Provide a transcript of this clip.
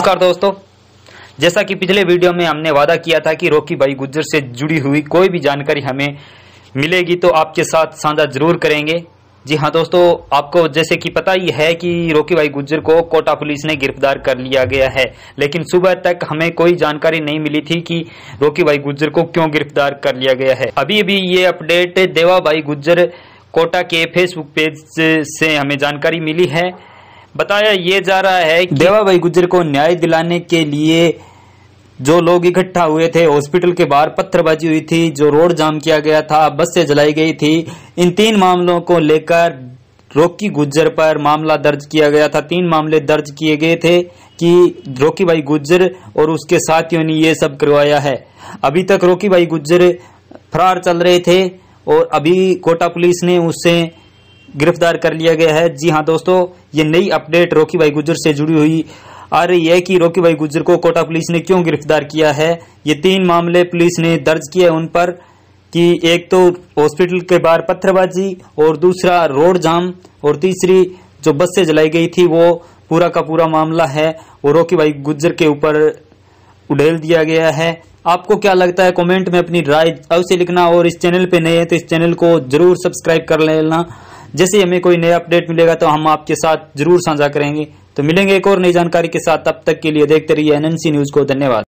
नमस्कार दोस्तों जैसा कि पिछले वीडियो में हमने वादा किया था कि रोकी भाई गुज्जर से जुड़ी हुई कोई भी जानकारी हमें मिलेगी तो आपके साथ साझा जरूर करेंगे जी हाँ दोस्तों आपको जैसे कि पता ही है कि रोकी भाई गुज्जर को कोटा पुलिस ने गिरफ्तार कर लिया गया है लेकिन सुबह तक हमें कोई जानकारी नहीं मिली थी कि रोकी भाई गुज्जर को क्यों गिरफ्तार कर लिया गया है अभी अभी ये अपडेट देवा भाई गुज्जर कोटा के फेसबुक पेज से हमें जानकारी मिली है बताया ये जा रहा है कि देवा भाई गुजर को न्याय दिलाने के लिए जो लोग इकट्ठा हुए थे हॉस्पिटल के बाहर पत्थरबाजी हुई थी जो रोड जाम किया गया था बसें जलाई गई थी इन तीन मामलों को लेकर रोकी गुज्जर पर मामला दर्ज किया गया था तीन मामले दर्ज किए गए थे कि रोकी भाई गुज्जर और उसके साथियों ने ये सब करवाया है अभी तक रोकी भाई गुज्जर फरार चल रहे थे और अभी कोटा पुलिस ने उससे गिरफ्तार कर लिया गया है जी हाँ दोस्तों ये नई अपडेट रोकी भाई गुजर से जुड़ी हुई आ रही है कि रोकी भाई गुजर को कोटा पुलिस ने क्यों गिरफ्तार किया है ये तीन मामले पुलिस ने दर्ज किए उन पर कि एक तो हॉस्पिटल के बाहर पत्थरबाजी और दूसरा रोड जाम और तीसरी जो बस से जलाई गई थी वो पूरा का पूरा मामला है और रोकी भाई गुजर के ऊपर उड़ेल दिया गया है आपको क्या लगता है कमेंट में अपनी राय अवश्य लिखना और इस चैनल पे नए हैं तो इस चैनल को जरूर सब्सक्राइब कर लेना जैसे ही हमें कोई नया अपडेट मिलेगा तो हम आपके साथ जरूर साझा करेंगे तो मिलेंगे एक और नई जानकारी के साथ तब तक के लिए देखते रहिए एनएनसी न्यूज को धन्यवाद